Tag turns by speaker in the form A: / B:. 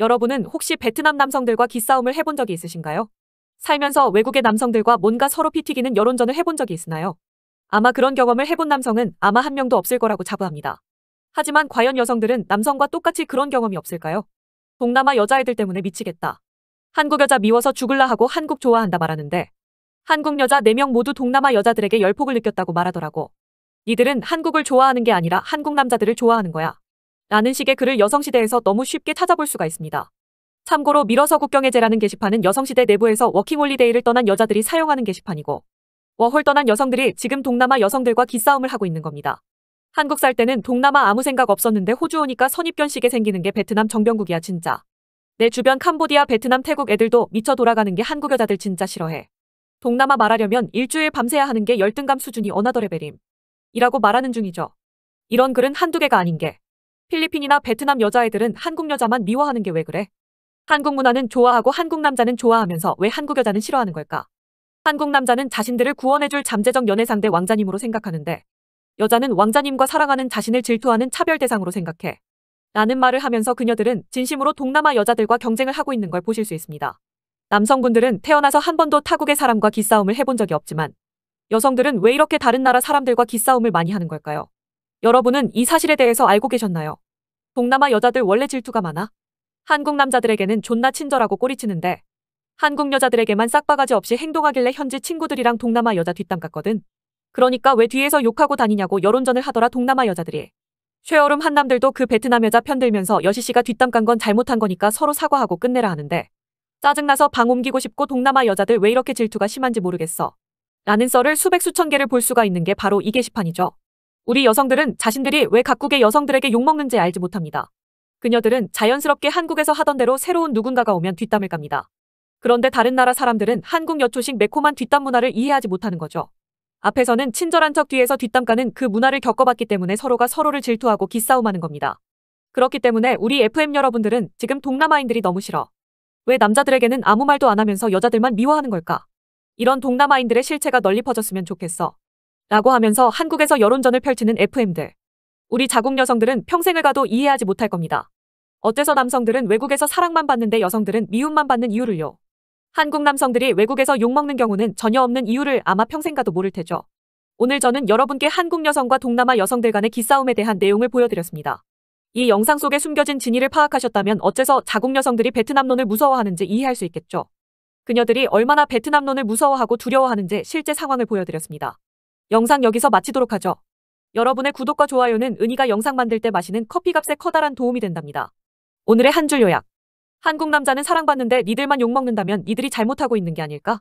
A: 여러분은 혹시 베트남 남성들과 기싸움을 해본 적이 있으신가요? 살면서 외국의 남성들과 뭔가 서로 피 튀기는 여론전을 해본 적이 있으나요? 아마 그런 경험을 해본 남성은 아마 한 명도 없을 거라고 자부합니다. 하지만 과연 여성들은 남성과 똑같이 그런 경험이 없을까요? 동남아 여자애들 때문에 미치겠다. 한국 여자 미워서 죽을라 하고 한국 좋아한다 말하는데 한국 여자 4명 모두 동남아 여자들에게 열폭을 느꼈다고 말하더라고. 이들은 한국을 좋아하는 게 아니라 한국 남자들을 좋아하는 거야. 라는 식의 글을 여성시대에서 너무 쉽게 찾아볼 수가 있습니다. 참고로 밀어서 국경해제라는 게시판은 여성시대 내부에서 워킹홀리데이를 떠난 여자들이 사용하는 게시판이고 워홀 떠난 여성들이 지금 동남아 여성들과 기싸움을 하고 있는 겁니다. 한국 살 때는 동남아 아무 생각 없었는데 호주 오니까 선입견식에 생기는 게 베트남 정병국이야 진짜. 내 주변 캄보디아 베트남 태국 애들도 미쳐 돌아가는 게 한국 여자들 진짜 싫어해. 동남아 말하려면 일주일 밤새야 하는 게 열등감 수준이 어나더 레벨임. 이라고 말하는 중이죠. 이런 글은 한두 개가 아닌 게 필리핀이나 베트남 여자애들은 한국 여자만 미워하는 게 왜 그래? 한국 문화는 좋아하고 한국 남자는 좋아하면서 왜 한국 여자는 싫어하는 걸까? 한국 남자는 자신들을 구원해줄 잠재적 연애 상대 왕자님으로 생각하는데 여자는 왕자님과 사랑하는 자신을 질투하는 차별 대상으로 생각해. 라는 말을 하면서 그녀들은 진심으로 동남아 여자들과 경쟁을 하고 있는 걸 보실 수 있습니다. 남성분들은 태어나서 한 번도 타국의 사람과 기싸움을 해본 적이 없지만 여성들은 왜 이렇게 다른 나라 사람들과 기싸움을 많이 하는 걸까요? 여러분은 이 사실에 대해서 알고 계셨나요? 동남아 여자들 원래 질투가 많아. 한국 남자들에게는 존나 친절하고 꼬리치는데 한국 여자들에게만 싹바가지 없이 행동하길래 현지 친구들이랑 동남아 여자 뒷담 같거든. 그러니까 왜 뒤에서 욕하고 다니냐고 여론전을 하더라 동남아 여자들이. 최얼음 한남들도 그 베트남 여자 편들면서 여시씨가 뒷담 깐 건 잘못한 거니까 서로 사과하고 끝내라 하는데 짜증나서 방 옮기고 싶고 동남아 여자들 왜 이렇게 질투가 심한지 모르겠어. 라는 썰을 수백 수천 개를 볼 수가 있는 게 바로 이 게시판이죠. 우리 여성들은 자신들이 왜 각국의 여성들에게 욕먹는지 알지 못합니다. 그녀들은 자연스럽게 한국에서 하던 대로 새로운 누군가가 오면 뒷담을 갑니다. 그런데 다른 나라 사람들은 한국 여초식 매콤한 뒷담 문화를 이해하지 못하는 거죠. 앞에서는 친절한 척 뒤에서 뒷담가는 그 문화를 겪어봤기 때문에 서로가 서로를 질투하고 기싸움하는 겁니다. 그렇기 때문에 우리 FM 여러분들은 지금 동남아인들이 너무 싫어. 왜 남자들에게는 아무 말도 안 하면서 여자들만 미워하는 걸까? 이런 동남아인들의 실체가 널리 퍼졌으면 좋겠어. 라고 하면서 한국에서 여론전을 펼치는 FM들. 우리 자국 여성들은 평생을 가도 이해하지 못할 겁니다. 어째서 남성들은 외국에서 사랑만 받는데 여성들은 미움만 받는 이유를요. 한국 남성들이 외국에서 욕먹는 경우는 전혀 없는 이유를 아마 평생 가도 모를 테죠. 오늘 저는 여러분께 한국 여성과 동남아 여성들 간의 기싸움에 대한 내용을 보여드렸습니다. 이 영상 속에 숨겨진 진위를 파악하셨다면 어째서 자국 여성들이 베트남론을 무서워하는지 이해할 수 있겠죠. 그녀들이 얼마나 베트남론을 무서워하고 두려워하는지 실제 상황을 보여드렸습니다. 영상 여기서 마치도록 하죠. 여러분의 구독과 좋아요는 은희가 영상 만들 때 마시는 커피값에 커다란 도움이 된답니다. 오늘의 한 줄 요약. 한국 남자는 사랑받는데 니들만 욕먹는다면 니들이 잘못하고 있는 게 아닐까?